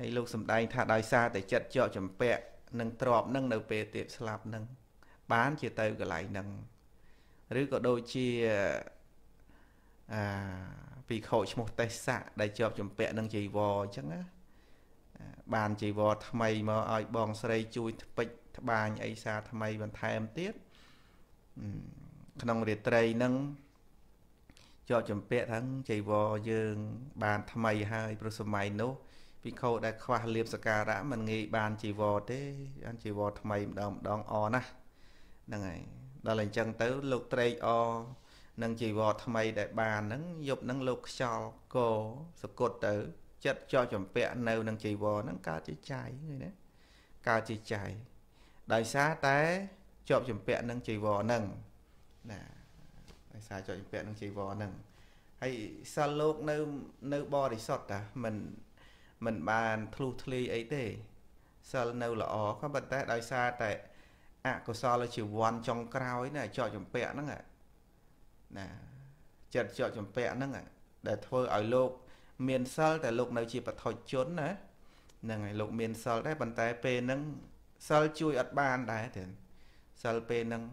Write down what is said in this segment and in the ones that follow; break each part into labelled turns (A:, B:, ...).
A: ហើយលោកសំដែងថាដោយសារតែចិត្តជាប់ចម្ពាក់នឹងទ្របនឹងនៅ ពេលទៀតស្លាប់នឹងបានជាទៅកន្លែងនឹងឬក៏ដូចជាអាពីខោឈ្មោះទេសៈដែលជាប់ចម្ពាក់នឹងជីវរអញ្ចឹងណាបានជីវរថ្មីមកឲ្យបង ស្រីជួយថ្ពេចត្បាញអីសា ថ្មីបន្ថែមទៀតក្នុងរាត្រីនឹងជាប់ចម្ពាក់ថាជីវរយើង បានថ្មីហើយព្រោះសម័យនោះភិក្ខុដែលខ្វះលៀបសការៈមិនងាយបានជីវរទេបានជីវរថ្មីម្ដងម្ដងអណាស់ហ្នឹងហើយដល់អញ្ចឹងទៅលោកត្រេកអនឹងជីវរថ្មី ដែលបានហ្នឹងយប់ហ្នឹងលោកខ្យល់កសគុតទៅចិត្តចោចចម្ពាក់នៅនឹងជីវរហ្នឹងកើតជាចៃហ្នឹងណាកើតជាចៃដោយសារតែជាប់ចម្ពាក់នឹងជីវរហ្នឹងណាដោយសារជាប់ចម្ពាក់នឹងជីវរហ្នឹងហើយសិលលោកនៅនៅបរិសុទ្ធតាមិនមិនបានធ្លុះធ្លាយអីទេសិលនៅល្អក៏ប៉ុន្តែ ដោយសារតែ អកុសលជីវ័នចុងក្រោយណាចော့ចម្ពាក់ហ្នឹងណាចិត្តចော့ចម្ពាក់ហ្នឹងដែលធ្វើឲ្យលោកមានសិលតែលោក នៅជាបថុជនណាហ្នឹងហើយលោកមានសិលដែរប៉ុន្តែពេលហ្នឹងសិលជួយអត់បានដែរទេសិលពេលហ្នឹង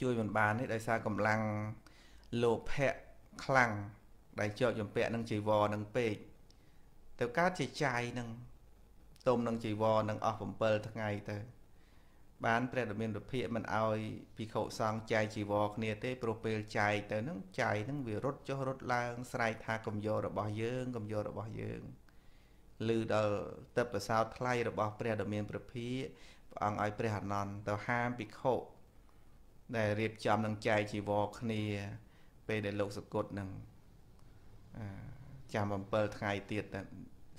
A: ជួយមិនបានទេដោយសារកម្លាំងលោភៈខ្លាំងដែលជាប់ចម្ពាក់នឹងជីវរនឹងពេកទៅកើតជាចាយនឹងទុំនឹងជីវរនឹងអស់7ថ្ងៃទៅ បានព្រះរាមានុភិកមិនអោយភិក្ខុសង្ឃចាយជីវរគ្នាទេព្រោះពេលចាយទៅនឹងចាយនឹងវារត់ចុះរត់ឡើងស្រែកថាកំយករបស់យើងកំយករបស់យើងឮដល់ទឹកប្រសោតថ្លៃរបស់ ព្រះរាមានុភិកព្រះអង្គឲ្យព្រះអនន្តទៅហាមភិក្ខុដែលរៀបចំនឹងចាយជីវរគ្នា ពេលដែលលោកសកុតនឹងចាំ7ថ្ងៃទៀត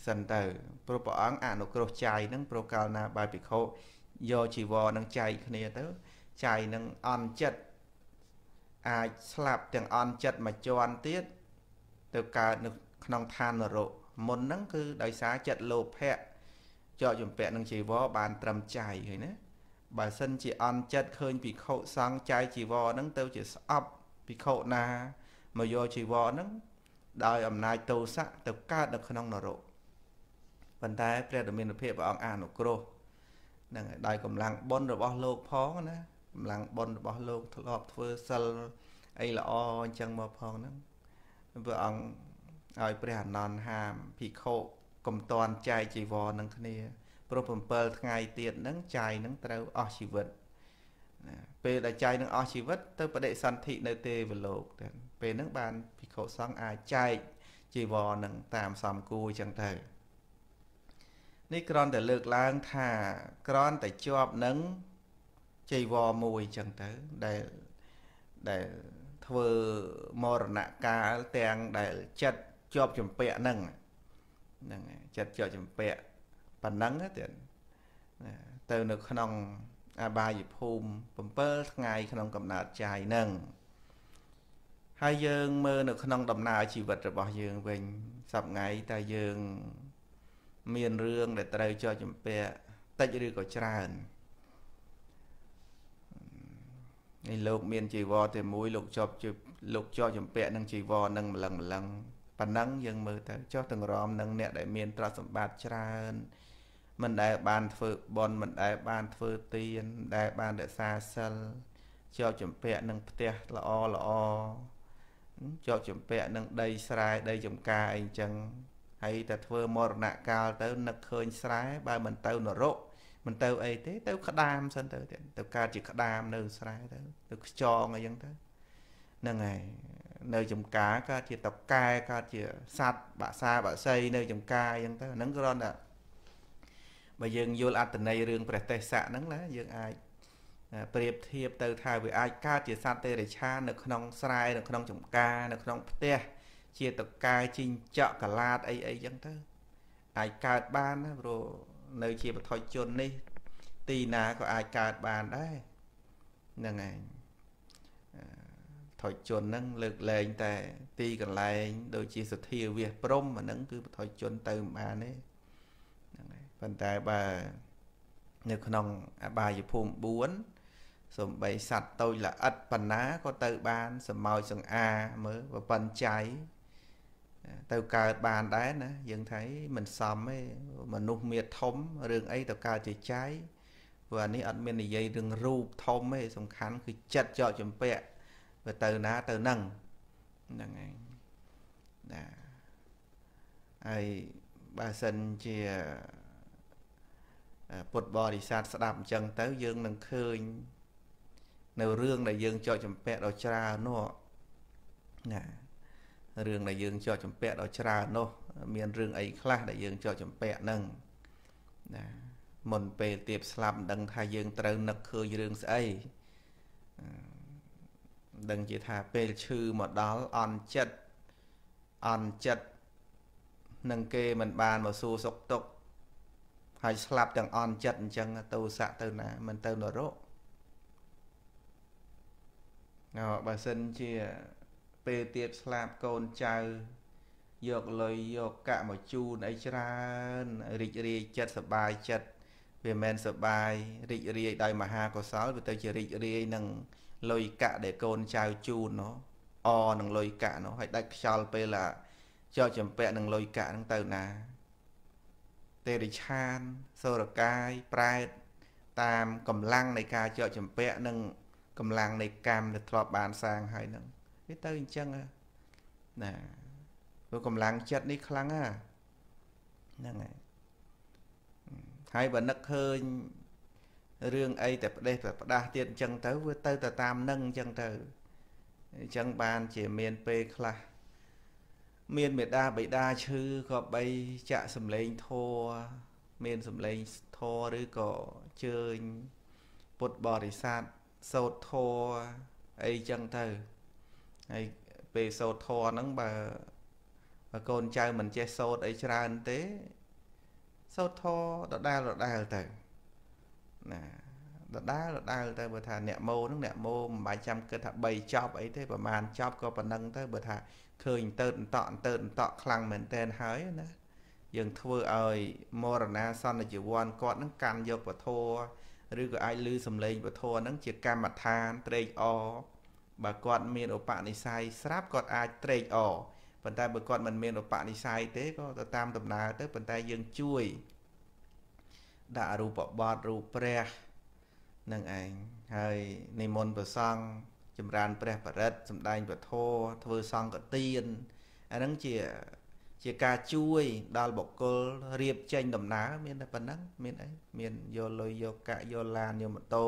A: សិនទៅព្រោះព្រះអង្គអនុគ្រោះចាយនឹងប្រកាលណាបាយភិក្ខុយកជីវរនឹងចាយគ្នាទៅចាយនឹងអន់ចិត្តអាចស្លាប់ទាំងអន់ចិត្តមួយជាន់ទៀតទៅកើតនៅក្នុងឋាននរកមុនហ្នឹងគឺដោយសារចិត្តលោភៈជាប់ជំពាក់នឹងជីវរបានត្រឹមចាយហើយណាបើសិនជាអន់ចិត្តឃើញភិក្ខុសង្ឃចាយជីវរហ្នឹងទៅជាស្អប់ភិក្ខុណាមកយកជីវរហ្នឹងដោយអំណាចទោសៈទៅកើតនៅក្នុងនរកប៉ុន្តែព្រះតមានភាពព្រះអង្គអនុគ្រោះនឹងដោយកម្លាំងបុណ្យរបស់លោកផងណាកម្លាំងបុណ្យរបស់លោកធ្លាប់ធ្វើសិលអីល្អអញ្ចឹងមកផងហ្នឹងព្រះអង្គឲ្យព្រះអនន្តហាមភិក្ខុកុំតន់ចាយជីវរនឹងគ្នាព្រោះ7ថ្ងៃទៀតហ្នឹងចាយនឹងត្រូវអស់ជីវិតណាពេលដែលចាយនឹងអស់ជីវិត ទៅបដិសន្ធិនៅទេវលោកទៅពេលហ្នឹងបានភិក្ខុសង្ឃអាចចែកជីវរនឹងតាមសមគួរអញ្ចឹងទៅនេះគ្រាន់តែលើកឡើងថាគ្រាន់តែជាប់នឹងចីវរមួយចឹងទៅដែលដែលធ្វើមរណកាលទាំងដែលចិត្តជាប់ចម្ពាក់ហ្នឹងហ្នឹងចិត្តជាប់ចម្ពាក់ប៉ុណ្ណឹងទៀតទៅនៅក្នុងអាបាយភូមិ7ថ្ងៃ ក្នុងកំណើតចាយហ្នឹងហើយយើង មើលនៅ ក្នុងដំណើរជីវិតរបស់យើងវិញសប្ងៃតើយើងមានរឿងដែលត្រូវជាប់ចម្ពាក់តិចឬក៏ច្រើនឯលោកមានជីវរតែមួយលោកជាប់ជាលោកជាប់ចម្ពាក់នឹងជីវរនឹងម្លឹងម្លឹងប៉ណ្ណឹងយើងមើលទៅចោះទាំងរំនឹងអ្នក ដែលមានទ្រព្យសម្បត្តិច្រើនមិនដែលបានធ្វើបន់មិនដែលបានធ្វើទានមិនដែលបានរក្សាសិលជាប់ចម្ពាក់នឹងផ្ទះល្អល្អជាប់ចម្ពាក់នឹងដី ស្រែដីចំការអីចឹងហើយតែធ្វើមរណកាលទៅនឹកឃើញស្រែបើមិនទៅនរកមិនទៅអីទេទៅ ក្តាមសិនទៅទៀតទៅកើតជាក្តាមនៅស្រែទៅទៅខ្យងអីចឹងទៅហ្នឹងហើយនៅចំការកើតជាតកែកើតជាសัตว์បាក់សាបាក់សីនៅចំការអីចឹងទៅហ្នឹងគ្រាន់តែបើយើងយល់អត្តន័យរឿងព្រះទេសៈហ្នឹងណាយើងអាចប្រៀបធៀបទៅថាវាអាចកើតជាសត្វទេរឆាននៅក្នុងស្រែនៅក្នុងចំការនៅក្នុងផ្ទះជាតកាយជីងចក់កលាតអីអីចឹងទៅអាចកើតបានណាព្រោះនៅជាបថុជននេះ ទីណាក៏អាចកើតបានដែរហ្នឹងឯងថុជនហ្នឹងលើកលែងតែទីកន្លែងដូចជាសធាវាសព្រំអាហ្នឹងគឺបថុជនទៅមិនបានទេហ្នឹងហើយប៉ុន្តែបើនៅក្នុងអបាយភូមិ4សំបីសัตว์តូចល្អិតបណ្ណាក៏ទៅបាន សម្ោចសង្អាមើលប្រពន្ធចៃទៅកើតបានដែរណាយើងថាមិនសមទេមនុស្សមានធំរឿងអី ទៅកើតជាចាយព្រោះអានេះអត់មាននិយាយរឿងរូបធំទេសំខាន់ គឺចិត្តចော့ចម្ពាក់វាទៅណាទៅនឹងហ្នឹងឯងណាហើយបើសិនជាពុទ្ធបរិស័ទស្ដាប់អញ្ចឹងទៅយើងនឹងឃើញនៅរឿងដែលយើងចော့ចម្ពាក់ដល់ច្រើននោះណារឿងដែលយើងជាប់ចម្ពាក់ដល់ច្រើននោះមានរឿងអីខ្លះដែលយើងជាប់ចម្ពាក់ហ្នឹងណាមុនពេលទៀបស្លាប់មិនដឹងថាយើងត្រូវនឹកឃើញរឿងស្អីដឹងជាថាពេលឈឺមកដល់អន់ចិត្តអន់ចិត្តនឹងគេមិនបានមកសួរសុខទុក្ខហើយស្លាប់ទាំងអន់ចិត្តអញ្ចឹងទៅស័កទៅណាមិនទៅនរកអើបើសិនជាពេលទៀតស្លាប់កូនចៅយកលុយយកកាក់មកជូនអីច្រើនរីករាយចិត្តសប្បាយចិត្តវាមិនសប្បាយរីករាយដោយមហាកុសលវាទៅជារីករាយនឹងលុយកាក់ដែលកូនចៅជូននោះអនឹងលុយកាក់នោះហើយដាច់ខ្យល់ពេលចោចចម្ពាក់នឹងលុយកាក់នឹងទៅណាទេរិឆានសូរកាយប្រែតតាមកម្លាំងនៃការចោចចម្ពាក់និងកម្លាំងនៃកម្មដែលធ្លាប់បាន សាងហើយនឹងវាទៅអញ្ចឹងណាព្រោះកម្លាំងចិត្តនេះខ្លាំងណាហ្នឹងហើយហើយបើនឹកឃើញរឿងអីតែផ្ដេសផ្ដាស់ទៀតអញ្ចឹងទៅវាទៅទៅ តាមនឹងអញ្ចឹងទៅអញ្ចឹងបានជាមានពេលខ្លះមានមេដាបិតាឈឺក៏បីចាក់សម្លេងធัวមានសម្លេងធัวឬក៏ជើញពុទ្ធបរិស័ទសោតធัวអីចឹងទៅហើយពេលសូត្រធម៌ហ្នឹងបើបើកូនចៅមិនចេះសូត្រអីច្រើនទេសូត្រធម៌ដដែលដដែលទៅណាដដែលដដែលទៅបើថាអ្នកម៉ូហ្នឹងអ្នកម៉ូមិនបាច់ចាំគិតថា3ចប់អីទេប្រហែលចប់ក៏ប៉ុណ្ណឹងទៅបើថាឃើញទៅតន្តតន្តតខ្លាំងមែនតែនហើយណាយើងធ្វើឲ្យមរណាសន្តិជីវ័នគាត់នឹងកាន់យកពធឬក៏អាចលឺសំឡេងពធហ្នឹងជាកម្មដ្ឋានត្រេកអរបើគាត់មានឧបនិស្ស័យស្រាប់គាត់អាចត្រេកអរប៉ុន្តែបើគាត់មិនមានឧបនិស្ស័យទេក៏ទៅតាមដំណើរទៅប៉ុន្តែយើងជួយដាក់រូបបតរូបព្រះនឹងឯងហើយនិមន្តព្រះសង្ឃចម្រើនព្រះ បរិត្តសំដែងពធធ្វើសង្ឃទានអាហ្នឹងជាជាការជួយដល់បុគ្គលរៀបចេញដំណើរមានតែប៉ុណ្ណឹងមានអីមានយកលុយយកកាក់យកឡានយកម៉ូតូ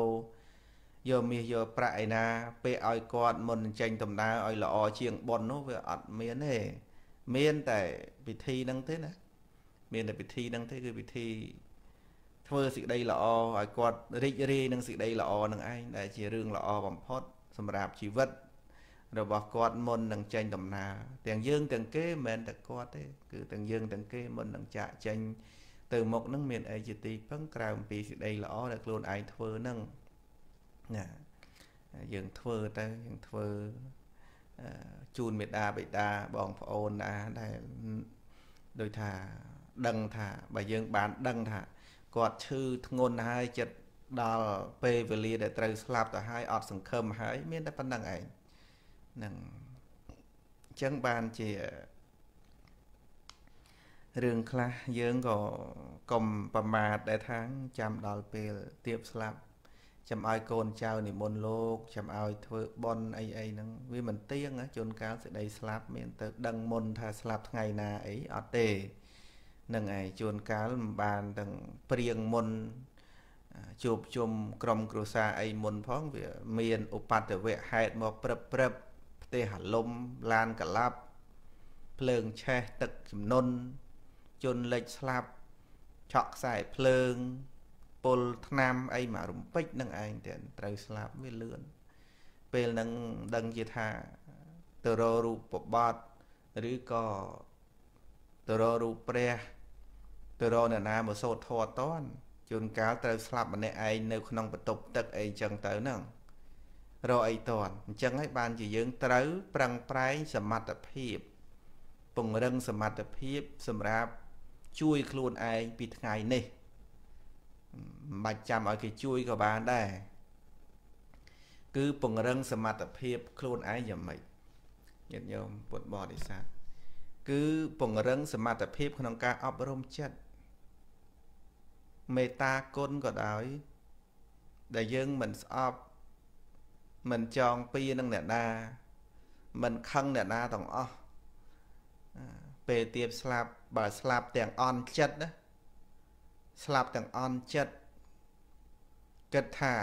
A: យកមាសយកប្រាក់ឯណា ពេលឲ្យគាត់មុនចេញដំណើរឲ្យល្អជាងប៉ុននោះវាអត់មានទេមានតែពិធីហ្នឹងទេណាមានតែពិធីហ្នឹងទេគឺពិធីធ្វើសេចក្តីល្អឲ្យគាត់រីករាយនឹងសេចក្តីល្អនឹងឯងដែលជារឿងល្អបំផុតសម្រាប់ជីវិត របស់គាត់មុននឹងចេញដំណើរទាំងយើងទាំងគេមិនមែនតែគាត់ទេ គឺទាំងយើងទាំងគេមុននឹងចាក់ចេញ ទៅមុខនឹងមានអីជាទីពឹងក្រៅអំពីសេចក្តីល្អដែលខ្លួនឯងធ្វើនឹងណាយើងធ្វើទៅយើងធ្វើជូនមេដាបិតាបងប្អូនណាដែលដោយថាដឹងថាបើយើងបានដឹងថាគាត់ឈឺធ្ងន់ហើយ ចិត្តដល់ពេលវេលាដែលត្រូវស្លាប់ទៅហើយអត់សង្ឃឹមហើយ មានតែប៉ុណ្្នឹងឯងនឹងអញ្ចឹងបានជារឿងខ្លះយើងក៏កុំប្រមាទដែលថាចាំដល់ពេលទៀបស្លាប់ចាំឲ្យកូនចៅនិមន្តលោកចាំឲ្យធ្វើបន់អីអីហ្នឹងវាមិនទៀងជួនកាលសេចក្តីស្លាប់មានទៅ ដឹងមុនថាស្លាប់ថ្ងៃណាអីអត់ទេនឹងឯងជួនកាលមិនបានទាំងព្រៀងមុនជួបជុំក្រុមគ្រួសារអីមុនផង វាមានឧបតវៈហេតុមកព្រឹបព្រឹបផ្ទះហលំឡានកឡាប់ភ្លើងឆេះទឹកជំនន់ជន់លិចស្លាប់ឆក់ខ្សែភ្លើងលឆ្នាំអីមករំពេចនឹងឯងទៀតត្រូវស្លាប់វាលឿនពេលនឹងដឹងជាថាតររូបបតឬក៏តររូបព្រះតរអ្នកណាមកសោតធေါ်តន់ជួនកាលត្រូវស្លាប់ម្នាក់ឯងនៅក្នុងបន្ទប់ទឹកអីចឹងទៅហ្នឹងរកអីតន់អញ្ចឹងហើយបានជាយើងត្រូវប្រឹងប្រែងសមត្ថភាពពង្រឹងសមត្ថភាពសម្រាប់ជួយខ្លួនឯងពីថ្ងៃនេះមិនបាច់ចាំឲ្យគេជួយក៏បានដែរគឺពង្រឹងសមត្ថភាពខ្លួនឯងយ៉ាងម៉េចញាតិញោមពុទ្ធបរិស័ទគឺពង្រឹងសមត្ថភាពក្នុងការអប់រំចិត្តមេត្តាគុណក៏ដោយដែលយើងមិនស្អប់មិនចងពៀនឹងអ្នកណាមិនខឹងអ្នកណាទាំងអស់ពេលទៀបស្លាប់បើស្លាប់ទាំងអន់ចិត្តណាស្លាប់ទាំងអន់ចិត្តគិតថា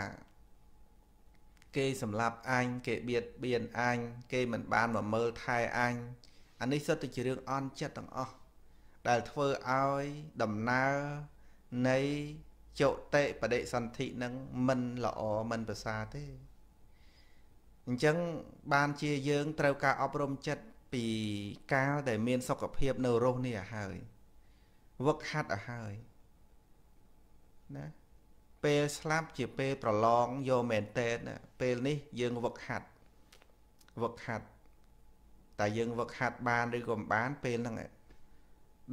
A: គេសម្លាប់អញគេបៀតបៀនអញគេមិនបានមកមើលថែអញអានេះសុទ្ធតែជារឿងអន់ចិត្តទាំងអស់ដែលធ្វើឲ្យដំណើរនៃចុតិបដិសន្ធិនឹងមិនល្អមិនប្រសើរទេអញ្ចឹងបានជាយើងត្រូវការអប់រំចិត្តពីកាលដែលមានសុខភាពនៅរស់នេះឲ្យហើយវឹកហាត់ឲ្យហើយណាពេលស្លាប់ជាពេលប្រឡងយកមែនតេណាពេលនេះយើងវឹកហាត់វឹកហាត់តែយើងវឹកហាត់បានឬក៏មិនបានពេលហ្នឹង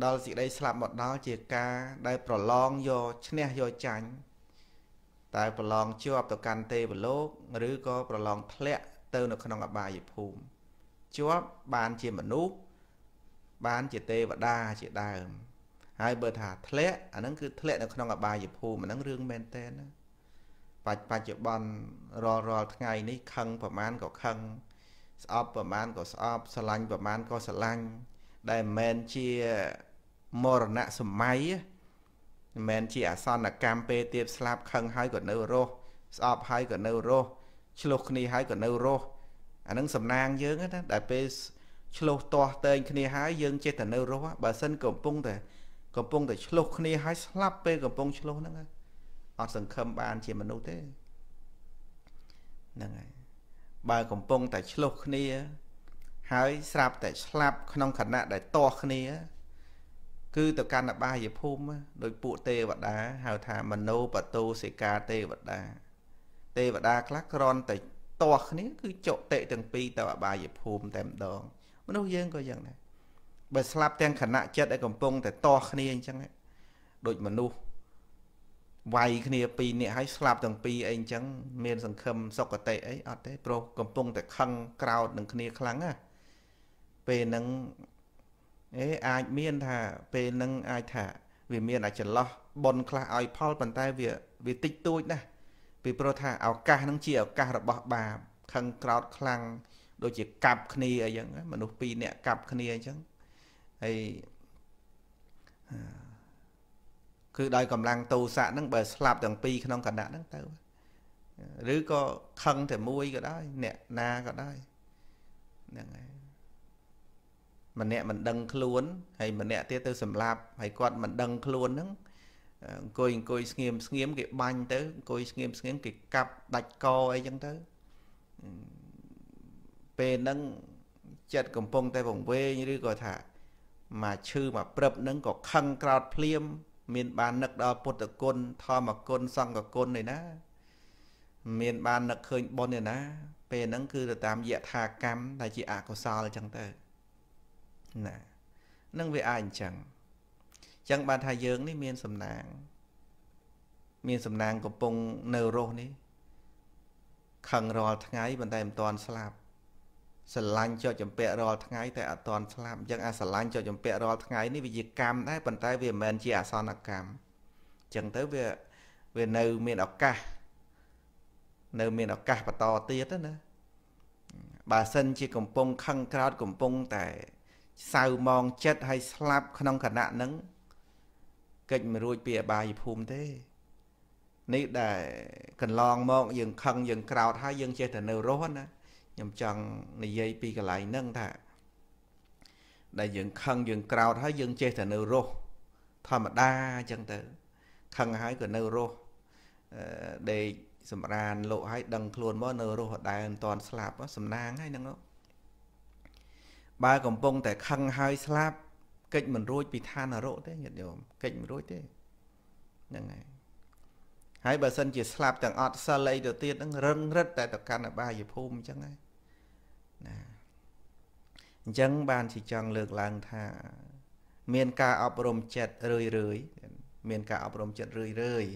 A: ដល់សេចក្តីស្លាប់មកដល់ជាការដែលប្រឡងយកឈ្នះយកចាញ់តែប្រឡងជាប់ទៅកាន់ទេវលោកឬក៏ប្រឡងធ្លាក់ទៅនៅក្នុងអបាយភូមិជាប់បានជាមនុស្សបានជាទេវតាជាដើមហើយបើថាធ្លាក់អាហ្នឹងគឺធ្លាក់នៅក្នុងអបាយភូមិអាហ្នឹងរឿងមែនតើណាបច្ចុប្បន្នរាល់រាល់ថ្ងៃនេះខឹងប្រមាណក៏ខឹង ស្អប់ប្រមាណក៏ស្អប់ស្រឡាញ់ប្រមាណក៏ស្រឡាញ់ដែលមិនមែនជាមរណៈសម័យមិនមែនជាអសន្នកម្មពេលទៀតស្លាប់ខឹងហើយក៏នៅរស់ស្អប់ហើយក៏នៅរស់ឆ្លោះគ្នាហើយក៏នៅរស់អានឹងសំណាងយើងណាដែលពេលឆ្លោះទាស់តែងគ្នាហើយយើងចេះតែនៅរស់បើសិនកំពុងតែកំពុងតែឆ្លុះគ្នាហើយស្លាប់ពេលកំពុងឆ្លុះហ្នឹងអត់សង្ឃឹមបានជាមនុស្សទេហ្នឹងហើយបើកំពុងតែឆ្លុះគ្នាហើយស្រាប់តែស្លាប់ក្នុងខណៈដែលទាស់គ្នា គឺទៅកាន់អបាយភូមិដោយពួកទេវតាហៅថាមនោបតោសិកាទេវតាទេវតាខ្លះក្រន់តែ ទាស់គ្នាគឺចុតិទាំងពីរទៅអបាយភូមិតែម្ដងមនុស្សយើងក៏យ៉ាងដែរបើស្លាប់ទាំងខណៈចិត្តឲ្យកំពុងតែតោះគ្នាអញ្ចឹងដូចមនុស្សវាយគ្នា ពីរនាក់ហើយស្លាប់ទាំងពីរអីអញ្ចឹងមានសង្ឃឹមសុគតិអីអត់ទេព្រោះកំពុងតែខឹងក្រោតនឹងគ្នាខ្លាំងណាពេលហ្នឹងអេអាចមានថាពេលហ្នឹងអាចថាវាមានអាចចន្លោះបនខ្លះឲ្យផលប៉ុន្តែវាវាតិចតួចណាស់ពីព្រោះថាឱកាសហ្នឹងជាឱកាសរបស់បាបខឹងក្រោតខ្លាំងដូចជាកាប់គ្នាអីចឹងមនុស្សពីរនាក់កាប់គ្នាអញ្ចឹងហើយគឺដោយកម្លាំងតោសៈហ្នឹងបើស្លាប់ទាំងពីរក្នុងកណៈហ្នឹងទៅឬក៏ខឹងតែមួយក៏ដោយអ្នកណាក៏ដោយហ្នឹងហើយម្នាក់មិនដឹង ខ្លួនហើយម្នាក់ទៀតទៅ សម្លាប់ហើយគាត់មិនដឹងខ្លួនហ្នឹងអង្គុយអង្គុយស្ងៀមស្ងៀមគេបាញ់ទៅអង្គុយស្ងៀមស្ងៀមគេកាប់ដាច់កអីចឹងទៅពេលហ្នឹងចិត្តកំពុងតែវង្វេងឬក៏ថាមកឈឺមកព្រឹបនឹងក៏ខឹងក្រោតភ្លាមមាន បាននឹកដល់ពុទ្ធគុណធម្មគុណសង្ឃគុណឯណាមានបាននឹកឃើញបុណ្យឯណា ពេលហ្នឹងគឺទៅតាមយថាកម្មដែលជាអកុសលអញ្ចឹងទៅណានឹងវាអាចអញ្ចឹងអញ្ចឹងបានថាយើងនេះមានសំណាង មានសំណាងកំពុងនៅរស់នេះខឹងរាល់ថ្ងៃប៉ុន្តែមិនទាន់ស្លាប់ស្រឡាញ់ចោចចម្ពាក់រាល់ថ្ងៃតែអត់តន់ស្លាប់អញ្ចឹងអាស្រឡាញ់ចោចចម្ពាក់រាល់ថ្ងៃនេះវាជាកម្មដែរប៉ុន្តែវាមិនមែនជាអសនកម្មអញ្ចឹងទៅវាវានៅមានឱកាសនៅមានឱកាសបន្តទៀតណាបើសិនជាកំពុងខឹងក្រោតកំពុងតែសៅมองចិត្តឲ្យស្លាប់ក្នុងគណៈហ្នឹងកិច្ចមិនរួចពីអបាយភូមិទេនេះដែលកន្លងមកយើងខឹងយើងក្រោតហើយយើងចេះតែនៅរស់ណាខ្ញុំចង់និយាយពីកន្លែងហ្នឹងថាដែលយើងខឹងយើងក្រោធហើយយើងចេះតែនៅរស់ធម្មតាអញ្ចឹងទៅ ខឹងហើយក៏នៅរស់ដេកសម្រានលោកហើយដឹងខ្លួនមកនៅរស់ដដែលមិនតាន់ស្លាប់សំណាងហើយហ្នឹងបើកំពុងតែខឹងហើយស្លាប់កិច្ចមិនរួចពីឋានរកទេញាតិញោមកិច្ចមិនរួចទេហ្នឹងហើយហើយបើសិនជាស្លាប់ទាំងអត់សិលអីទៅទៀតហ្នឹងរឹងរិតតែទៅកាន់អបាយភូមិអញ្ចឹងហើយណាអញ្ចឹងបានជាចង់លើកឡើងថា មានការអប់រំចិត្តរឿយរឿយមាន ការអប់រំចិត្តរឿយរឿយ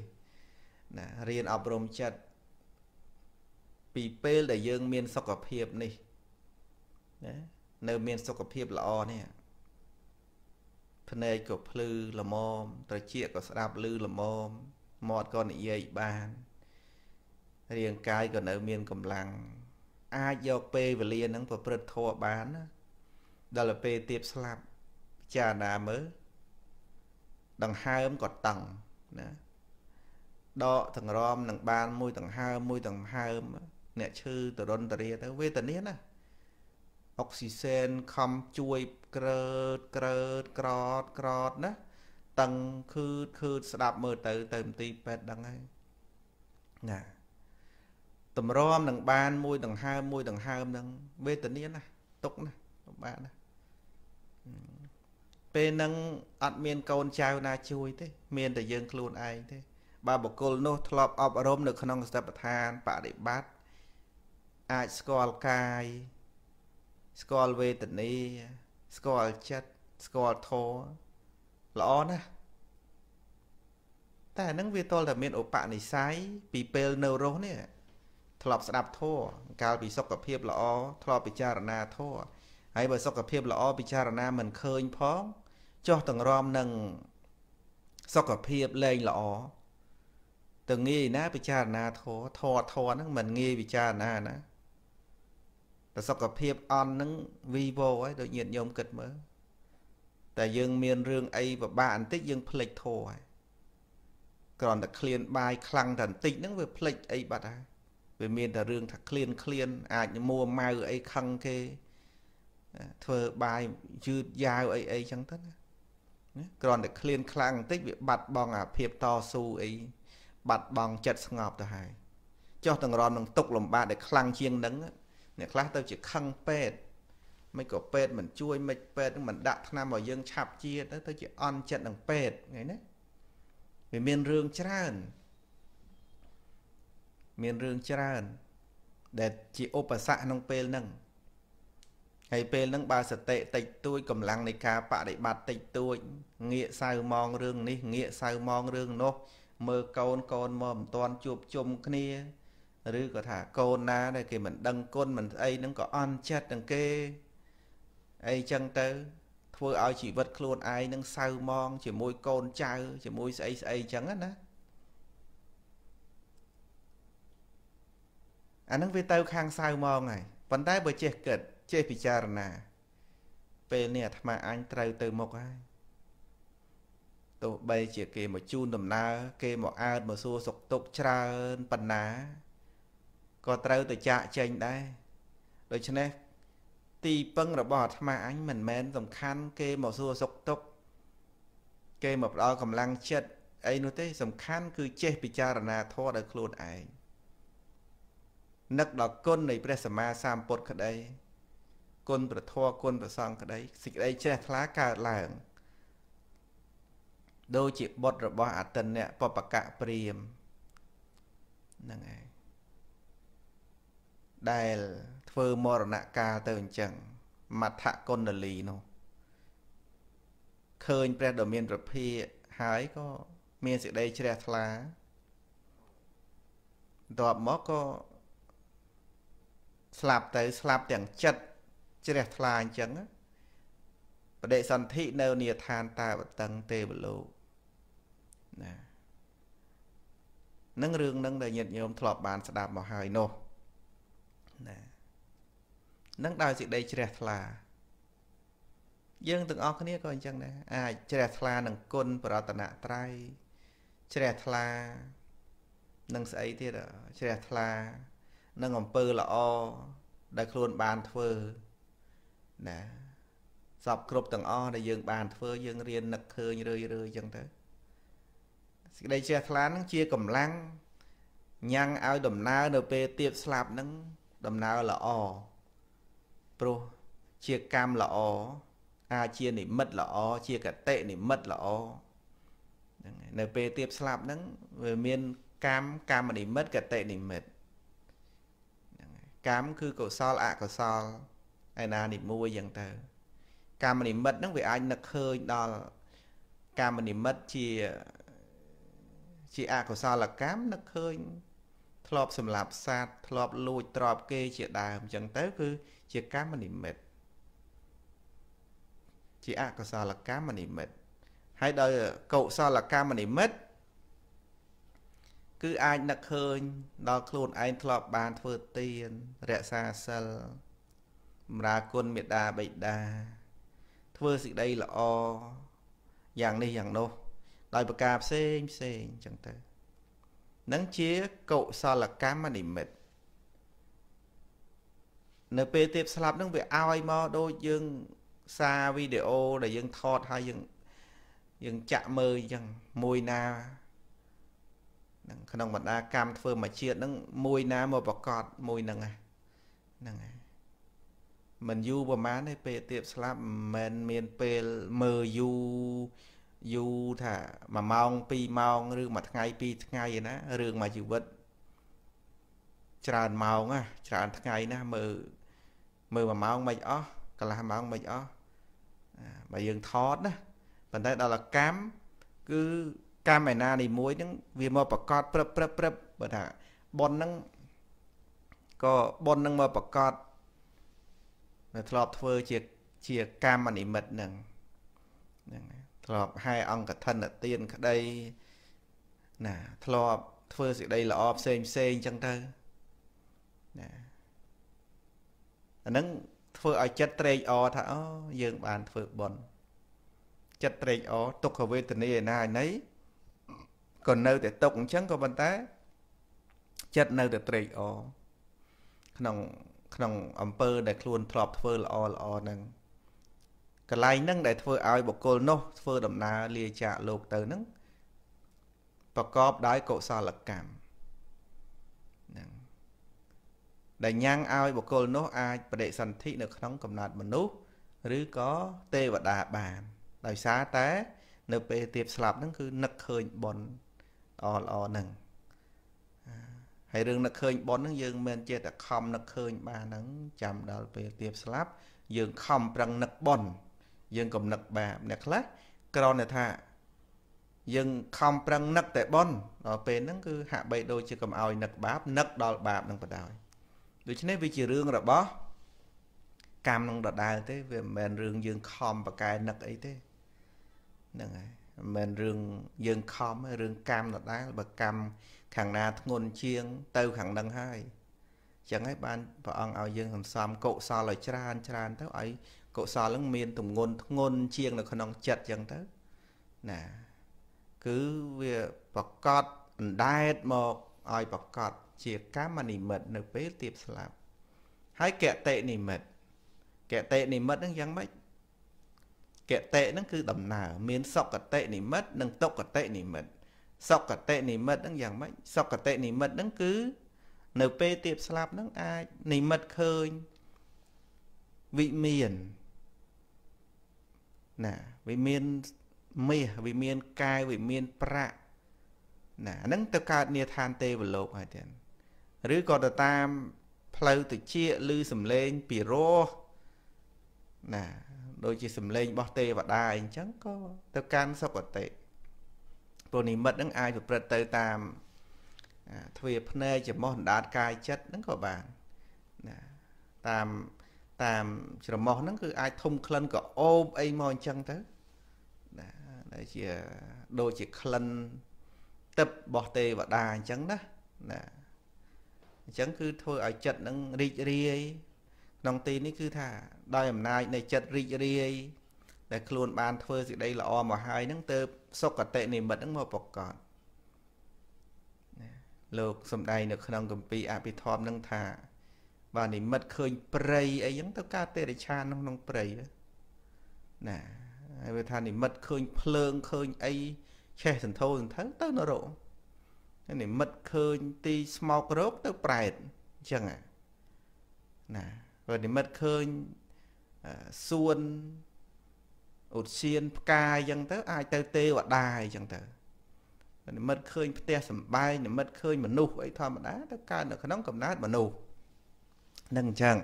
A: ណារៀនអប់រំចិត្តពីពេល ដែលយើង មាន សុខភាពនេះណានៅមាន សុខភាពល្អនេះភ្នែកក៏ភ្លឺល្មមត្រចៀកក៏ស្ដាប់ឮល្មមមាត់ក៏និយាយបាន រាងកាយក៏នៅ មានកម្លាំងអាចយកពេលវេលានឹងប្រព្រឹត្តធម៌បានណាដល់ទៅពេលទៀតស្លាប់ពិចារណាមើលដង្ហើមក៏តឹងណាដកទាំងរមនឹងបានមួយដង្ហើមមួយដង្ហើមអ្នកឈឺតរុនតរាទៅវេទនាណាអុកស៊ីសែនខំជួយក្រើតក្រើតក្រតក្រតណាតឹងខឺតខឺតស្ដាប់មើលទៅទៅមន្ទីរពេទ្យដឹងហើយណាតម្រាំនឹងបានមួយដង្ហើមមួយដង្ហើមនឹងវេទនាណាទុកណាលំបាកណាពេលហ្នឹងអត់មានកូនចៅណា ជួយទេមានតែយើងខ្លួនឯងទេបើបុគ្គលនោះធ្លាប់អប់រំនៅក្នុងសតិប្បដ្ឋានបរិបត្តិអាចស្គាល់កាយស្គាល់វេទនាស្គាល់ចិត្តស្គាល់ធម៌ល្អណាស់តែហ្នឹងវាតលតែមានឧបនិស្ស័យពីពេលនៅរស់នេះធ្លាប់ស្ដាប់ធម៌កាលពីសុខភាពល្អធ្លាប់ពិចារណាធម៌ហើយបើសុខភាពល្អពិចារណាមិនឃើញផង ចោះតង្រមនឹងសុខភាពលែងល្អតងាយណាពិចារណាធរធរធរហ្នឹងមិនងាយពិចារណាណាតែសុខភាពអន់ហ្នឹងវីវហើយដូចញាតិញោមគិតមើលតែយើងមានរឿងអីពិបាកបន្តិចយើងភ្លេចធរហើយគ្រាន់តែឃ្លានបាយខ្លាំងតែបន្តិចហ្នឹងវាភ្លេចអីបាត់ហើយវាមានតែរឿងថាឃ្លានឃ្លានអាចមួម៉ៅអីខឹងគេធ្វើបាយយឺតយ៉ាវអីអីចឹងទៅណាគ្រាន់តែឃ្លានខ្លាំងបន្តិចវាបាត់បង់អាភាពតស៊ូអីបាត់បង់ចិត្តស្ងប់ទៅហើយចុះទាំងរំនឹងទុកលំបាកដែលខ្លាំងជាងនឹង អ្នកខ្លះទៅជាខឹងពេទ្យមិនក៏ពេទ្យមិនជួយមិនពេទ្យមិនដាក់ថ្នាំឲ្យយើង ឆាប់ជាទៅទៅជាអន់ចិត្តនឹងពេទ្យហ្នឹងណាវាមានរឿងច្រើនមានរឿងច្រើន ដែលជាឧបសគ្គក្នុងពេលហ្នឹងហើយពេលហ្នឹងបើសតិតិចតួចកម្លាំងនៃការបដិបត្តិតិចតួចងាកសៅมองរឿងនេះងាកសៅมองរឿងនោះ មើលកូនកូនមកមិនទាន់ជួបជុំគ្នាឬក៏ថាកូនណា ដែលគេមិនដឹងគុណមិនស្អីហ្នឹងក៏អន់ចិត្តទាំងគេអីចឹងទៅ ធ្វើឲ្យជីវិតខ្លួនឯងនឹងសៅមងជាមួយកូនចៅ ជាមួយស្អីស្អីចឹងណាអានឹងវាទៅខាងសៅហ្មងហើយប៉ុន្តែបើចេះគិតចេះពិចារណាពេលនេះអាត្មាអញត្រូវទៅមុខហើយទោះបីជាគេមកជូនដំណើរគេមកអើតមកសួរសុខទុក្ខច្រើនប៉ុណ្ណាក៏ត្រូវទៅចាក់ចេញដែរដូច្នេះទីពឹងរបស់អាត្មាអញមិនមែនសំខាន់គេមកសួរសុខទុក្ខគេមកផ្ដល់កម្លាំងចិត្តអីនោះទេសំខាន់គឺចេះពិចារណាធម៌ដោយខ្លួនឯងនឹកដល់គុណនៃព្រះសម្មាសម្ពុទ្ធក្តីគុណប្រធរគុណប្រសងក្តីសេចក្តីជ្រះថ្លាកើតឡើងដូចជាបុត្ររបស់អតិនៈបបកៈព្រាមហ្នឹងហើយដែល ធ្វើមរណកាលទៅអញ្ចឹងមថគុណលីនោះឃើញព្រះដ៏មានប្រភាកហើយក៏មានសេចក្តីជ្រះថ្លាបន្ទាប់មកក៏ស្លាប់ទៅស្លាប់ទាំងចិត្តជ្រះថ្លាអញ្ចឹងបដិសន្ធិនៅនិឋានតាវតឹងទេវលោកណានឹងរឿងនឹងដែលញាតិញោមធ្លាប់បានស្ដាប់មកហើយនោះណានឹងដោយសេចក្តីជ្រះថ្លាយើងទាំងអស់គ្នាក៏អញ្ចឹងដែរអាចជ្រះថ្លានឹងគុណប្រតនត្រ័យជ្រះថ្លានឹងស្អីទៀតជ្រះថ្លានិងអំពើល្អដែលខ្លួនបានធ្វើណាសពគ្រប់ទាំងអស់ដែលយើងបានធ្វើ យើងរៀននឹកឃើញរឿយរឿយអញ្ចឹងទៅសេចក្តីជ្រះថ្លានឹងជាកម្លាំងញ៉ាំងឲ្យដំណើរនៅពេលទៀបស្លាប់នឹងដំណើរល្អព្រោះជាកម្មល្អអាចជានិមិត្តល្អជាកតិនិមិត្តល្អហ្នឹងនៅពេលទៀបស្លាប់ហ្នឹងវាមានកម្មកម្មនិមិត្តកតិនិមិត្តកម្មគឺកុសលអកុសលឯណានិមួយយ៉ាងទៅកម្មនិមិត្តហ្នឹងវាអាចនឹកឃើញដល់កម្មនិមិត្តជាជាអកុសលកម្មនឹកឃើញ ធ្លាប់សម្លាប់សត្វធ្លាប់លួចទ្រពគេជាដើមអញ្ចឹងទៅ គឺជាកម្មនិមិត្តជាអកុសលកម្មនិមិត្តហើយដោយកុសលកម្មនិមិត្តគឺអាចនឹកឃើញ ដល់ខ្លួនឯងធ្លាប់បានធ្វើទានរក្សាសិលបម្រើគុណមេត្តាបិតាធ្វើសេចក្តីល្អយ៉ាងនេះយ៉ាងនោះ ដោយប្រការផ្សេងផ្សេងចឹងទៅនឹងជាកុសលកម្មនិមិត្តនៅពេលទៀតស្លាប់នឹងវាឲ្យមកដូចយើងសារវីដេអូដែលយើងថតហើយយើងយើងចាក់មើលអញ្ចឹងមួយណានឹងក្នុងបណ្ដាកម្មធ្វើមួយជាតិហ្នឹងមួយណាមកប្រកបមួយហ្នឹងហ្នឹងមិនយូរប្រហែលទេពេលទៀតស្លាប់មិនមានពេលមើលយូរយូរថា1ម៉ោង2ម៉ោងឬមួយថ្ងៃ2ថ្ងៃឯណារឿងមួយជីវិត ច្រើនម៉ោងណាច្រើនថ្ងៃណាមើលមើល1ម៉ោងមិនអស់កន្លះម៉ោងមិនអស់បើយើងថតណាប៉ុន្តែដល់កម្មគឺកម្មឯណានីមួយហ្នឹងវាមកប្រកាសព្រឹបព្រឹបព្រឹបបើថាប៉ុនហ្នឹងក៏ប៉ុនហ្នឹងមកប្រកាសនៅធ្លាប់ធ្វើជាជាកម្មនិមិត្តហ្នឹងហ្នឹងធ្លាប់ហែអង្គធនទាន ក្តីណាធ្លាប់ធ្វើសេចក្តីល្អផ្សេងផ្សេងអញ្ចឹងទៅណាអាហ្នឹងធ្វើឲ្យចិត្តត្រេកអរថាអូយើងបានធ្វើបុណ្យចិត្តត្រេកអរទុក្ខវេទនាឯណាឯណីក៏នៅតែຕົកអញ្ចឹងក៏ប៉ុន្តែចិត្តនៅតែត្រេកអរក្នុងក្នុងអង្គើដែលខ្លួនធ្លាប់ធ្វើល្អល្អហ្នឹងកន្លែងហ្នឹងដែលធ្វើឲ្យបុគ្គលនោះធ្វើដំណើរលាចាកលោកទៅហ្នឹងប្រកបដោយកុសលកម្មហ្នឹងដែលញ៉ាំងឲ្យបុគ្គលនោះអាចបដិសន្ធិនៅក្នុងកំណត់មនុស្សឬក៏ទេវតាបាន ដោយសារតែនៅពេលទៀតស្លាប់ហ្នឹងគឺនឹកឃើញបុណ្យល្អល្អហ្នឹងហើយរឿងនឹកឃើញប៉ុនហ្នឹងយើងមិនចេះតែខំនឹកឃើញបានហ្នឹងចាំដល់ពេលទៀបស្លាប់ យើងខំប្រឹងនឹកប៉ុនយើង កំនឹកបាបអ្នកខ្លះក្រនថាយើងខំប្រឹងនឹកតែប៉ុនដល់ពេលហ្នឹងគឺហាក់បីដូចជាកំឲ្យនឹកបាបនឹកដល់បាបនឹងបដ ாய் ដូច្នេះវាជារឿងរបស់កម្មនឹងដដែលទេវាមិនមែនរឿងយើងខំប្រកែនឹកអីទេហ្នឹងហើយមិនមែនរឿងយើងខំរឿងកម្មដដែលបើកម្មខាងណាធ្ងន់ជាង ទៅខាងនឹងហើយចឹងហើយបានព្រះអង្គឲ្យយើងសន្សំកុសលឲ្យច្រើនច្រើនទៅឲ្យកុសលនឹងមានទម្ងន់ធ្ងន់ជាងនៅក្នុងចិត្តចឹងទៅណា គឺវាប្រកាសអណ្ដែតមកឲ្យប្រកាសជាកម្មនិមិត្តនៅពេលទៀបស្លាប់ហើយកតិនិមិត្តកតិនិមិត្តនឹងយ៉ាងម៉េចគតិហ្នឹងគឺដំណើរមានសុគតិនិមិត្តនិងទុគតិនិមិត្តសុគតិនិមិត្តហ្នឹងយ៉ាងម៉េចសុគតិនិមិត្តហ្នឹងគឺ នៅពេលទៀបស្លាប់ហ្នឹងអាចនិមិត្តឃើញវិមានណាវិមានមាសវិមានកាយវិមានប្រាក់ណាហ្នឹងទៅកើតនាឋានទេវលោកហើយទៀតឬក៏ទៅតាមផ្លូវតិចឬសំលេងពីរោះណាដូចជាសម្លេងរបស់ទេវតាអីចឹងក៏ទៅកាន់សុគតិព្រោះនិមិត្តហ្នឹងអាចប្រព្រឹត្តទៅតាមទ្វាភ្នែកច្រមុះអណ្ដាតកាយចិត្តហ្នឹងក៏បានណាតាមតាមច្រមុះហ្នឹងគឺអាចធំក្លិនក៏អូបអីមកអញ្ចឹងទៅណាដែលជាដូចជាក្លិនទឹករបស់ទេវតាអញ្ចឹងណាណាអញ្ចឹងគឺធ្វើឲ្យចិត្តនឹងរីករាយក្នុងទីនេះគឺថាដោយអំណាចនៃចិត្តរីករាយ ដែលខ្លួនបានធ្វើសេចក្តីល្អមកហើយនឹងទៅសុគតិនិមិត្តនឹងមកប្រកបលោកសំដែងនៅ ក្នុងកម្ពីអភិធម្មនឹងថា បាទនិមិត្តឃើញព្រៃអីហ្នឹងទៅកើតទេរឆានក្នុងព្រៃណាហើយវាថានិមិត្តឃើញភ្លើងឃើញអីឆេះសន្ធោសន្ធៅទៅនរកនិមិត្តឃើញទីស្មោករោគទៅប្រែតអញ្ចឹងណាព្រោះនិមិត្តឃើញសួនឧទ្យានផ្កាអញ្ចឹងទៅ អាចទៅទេវតាអញ្ចឹងទៅនិមិត្តឃើញ ផ្ទះសំបែងនិមិត្តឃើញមនុស្សអីធម្មតាទៅកើតនៅក្នុងកំណើតមនុស្សនឹងអញ្ចឹង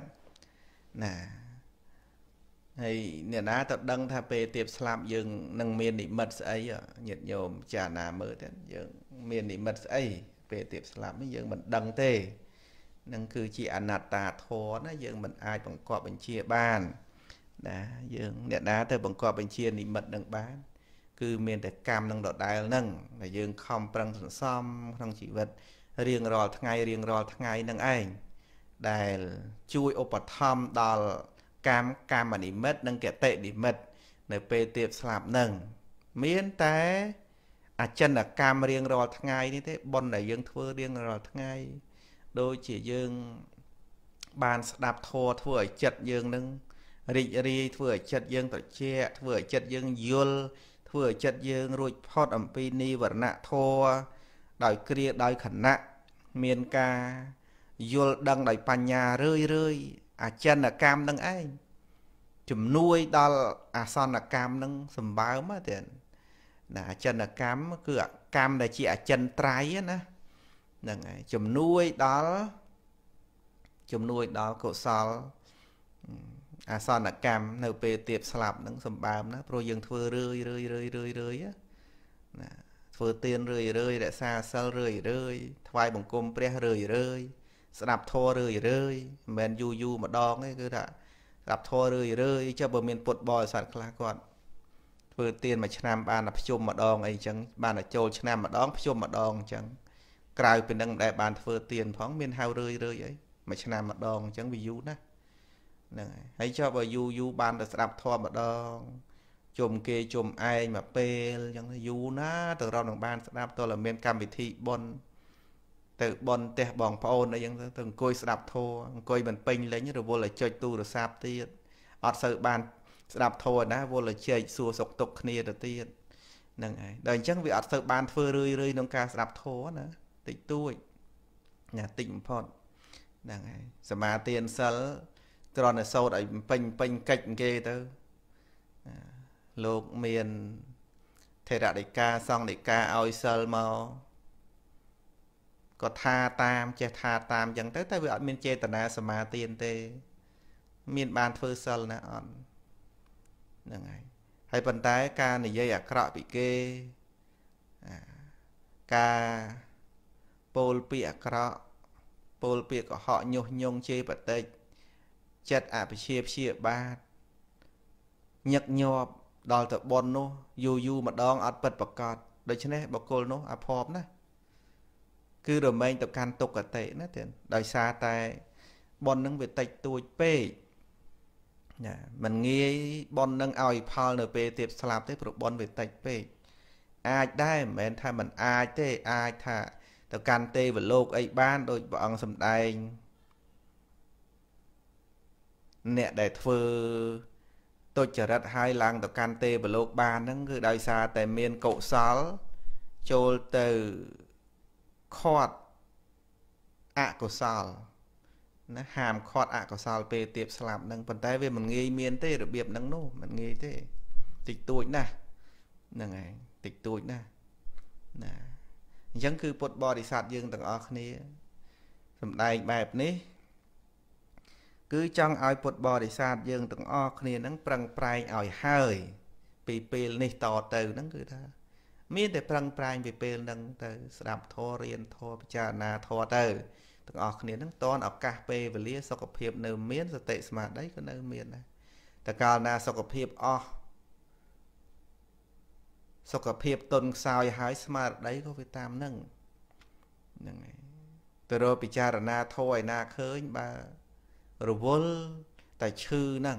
A: ណាហើយអ្នកណាទៅដឹងថាពេលទៀបស្លាប់យើងនឹងមាននិមិត្តស្អីញាតិញោមចារណាមើលទៅយើង មាននិមិត្តស្អីពេលទៀបស្លាប់នេះយើងមិនដឹងទេនឹងគឺជាអនត្តាធម៌ណា យើងមិនអាចបង្កប់បញ្ជាបានណាយើង អ្នកណាទៅបង្កប់បញ្ជានិមិត្តនឹងបាន គឺមានតែកម្មនឹងដដែលនឹងដែលយើងខំប្រឹងសន្សំក្នុងជីវិតរៀងរាល់ថ្ងៃរៀងរាល់ថ្ងៃនឹងឯងដែលជួយឧបត្ថម្ភដល់កម្មកម្មនិមិត្តនិងកតិនិមិត្តនៅពេលទៀតស្លាប់នឹងមានតែ អចិន្កម្មរៀងរាល់ថ្ងៃនេះទេប៉ុនដែលយើងធ្វើរៀងរាល់ថ្ងៃដូចជាយើង បានស្ដាប់ធម៌ធ្វើឲ្យចិត្តយើងនឹងរីករាយធ្វើឲ្យចិត្តយើងត្រជាក់ធ្វើឲ្យចិត្តយើងយល់ធ្វើឲ្យចិត្តយើងរួចផុតអំពីនិវរណធម៌ដោយគ្រាដោយខណៈមានការយល់ដឹងដោយបញ្ញារឿយរឿយអចិន្នកម្មនឹងឯងជំនួយដល់អាសន្នកម្មនឹងសម្បើមទៀតណាអចិន្នកម្មគឺកម្មដែលជាអចិន្ត្រៃយ៍ណាហ្នឹងហើយជំនួយដល់ជំនួយដល់កុសលអាសនកម្មនៅពេលទៀបស្លាប់នឹងសម្បើមណាព្រោះយើងធ្វើរឿយរឿយរឿយរឿយរឿយណាធ្វើទៀនរឿយរឿយរក្សាសិលរឿយរឿយថ្វាយបង្គំព្រះរឿយរឿយស្ដាប់ធម៌រឿយរឿយមិនមែនយូរយូរម្ដងទេគឺថាស្ដាប់ធម៌រឿយរឿយចុះបើមានពុតបរិស័ទខ្លះគាត់ធ្វើទៀនមួយឆ្នាំបានតែភ្ជុំម្ដងអីចឹងបានតែចូលឆ្នាំម្ដងភ្ជុំម្ដងចឹងក្រៅពីនឹងមិនដែលបានធ្វើទៀនផងមានហៅរឿយរឿយអីមួយឆ្នាំម្ដងចឹងវាយូរណាស់ហ្នឹងហើយហើយចុះបើយូរយូរបានតែស្ដាប់ធម៌ម្ដងជុំគេជុំឯងមកពេលអញ្ចឹងយូរណាទៅរត់នឹងបាន ស្ដាប់តលមាន កម្មវិធីប៉ុនទៅប៉ុនផ្ទះបងប្អូនអីចឹងទៅអង្គុយស្ដាប់ធម៌អង្គុយមិនពេញលេងរវល់តែចុចទូរស័ព្ទទៀតអត់សូវបានស្ដាប់ធម៌ណាវល់តែជែកសួរសុខទុក្ខគ្នាទៅទៀតហ្នឹងហើយដល់អញ្ចឹងវាអត់សូវបានធ្វើរឿយរឿយក្នុងការស្ដាប់ធម៌ណាតិចតួចណាតិចបំផុតហ្នឹងហើយសមាទានសិលគ្រាន់តែសោតឲ្យពេញពេញកិច្ចគេទៅលោកមានថេរដីកាសង្ឃដីកាឲ្យសិលមកក៏ថាតាមចេះថា តាមអញ្ចឹងទៅ តែវាអត់មានចេតនាសមាទានទេ មានបានធ្វើសិលណាអត់ហ្នឹងហើយហើយប៉ុន្តែការនិយាយអាក្រក់ពីគេការពោលពាក្យអាក្រក់ពោលពាក្យកុហកញុះញង់ជេរបតិច្ចចិត្តអពជាព្យាបាទញឹកញាប់ដល់ទៅប៉ុននោះយូរយូរម្ដងអត់ពិតប្រកបដូច្នេះបកគលនោះអភ័ព្វណាគឺរមែងទៅកាន់ទុក្ខតិណាទៀតដោយសារតែប៉ុននឹងវាតិចតួចពេកណាมันងាយប៉ុននឹងឲ្យផលនៅពេលទៀតស្លាប់ទេព្រោះប៉ុនវាតិចពេកអាចដែរមិនមែនថាมันអាចទេអាចថាទៅកាន់ទេវលោកអីបានដោយព្រះអង្គសម្ដែងអ្នកដែលធ្វើទុច្ចរិតហើយឡើងទៅកាន់ទេវលោកបានហ្នឹងគឺដោយសារតែ មានកុសលចូលទៅខត់អកុសលណាហាមខត់អកុសលពេលទៀបស្លាប់ហ្នឹងប៉ុន្តែវាមិនងាយមាន ទេរបៀបហ្នឹងនោះមិនងាយទេតិចតួចណាស់ហ្នឹងហើយតិចតួចណាស់ណាអញ្ចឹងគឺ ពុទ្ធបរិស័ទយើងទាំងអស់គ្នាសំដែងបែបនេះគឺចង់ឲ្យពុទ្ធបរិស័ទយើងទាំងអស់គ្នានឹងប្រឹងប្រែងឲ្យហើយ ពីពេលនេះតទៅហ្នឹងគឺថា មានតែប្រឹងប្រែងពីពេលហ្នឹងទៅ ស្ដាប់ធម៌រៀនធម៌ពិចារណាធម៌ទៅទាំងអស់គ្នានឹងតនឱកាសពេលវេលាសុខភាពនៅ មានសតិស្មារតីក៏នៅមានដែរតែកាលណាសុខភាពអស់សុខភាពទន់ខ្សោយហើយស្មារតីក៏វាតាមនឹងហ្នឹងហើយទៅរកពិចារណាធម៌ឲ្យណាឃើញបើរវល់តែឈឺហ្នឹង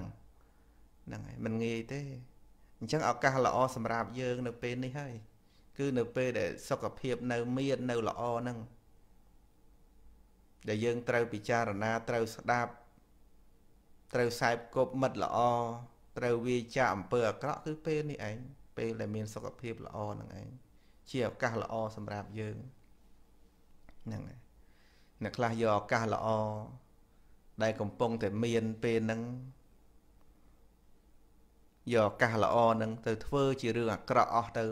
A: ហ្នឹងហើយมันងាយទេអញ្ចឹងឱកាសល្អសម្រាប់យើង នៅពេលនេះហើយគឺនៅពេលដែល សុខភាពនៅមាននៅល្អហ្នឹងដែលយើងត្រូវពិចារណាត្រូវស្ដាប់ត្រូវសែបគប់មិត្តល្អត្រូវវាចាអំពើអាក្រក់ គឺពេលនេះឯងពេលដែលមាន សុខភាពល្អហ្នឹងឯងជាឱកាសល្អ សម្រាប់យើងហ្នឹងអ្នកខ្លះយកឱកាសល្អដែលកំពុងតែមានពេលហ្នឹងយកឱកាសល្អហ្នឹងទៅធ្វើជារឿងអាក្រក់អស់ទៅ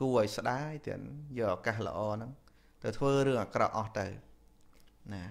A: គួរឲ្យស្ដាយទៀតយកឱកាសល្អហ្នឹងទៅធ្វើរឿងអាក្រក់អស់ទៅណា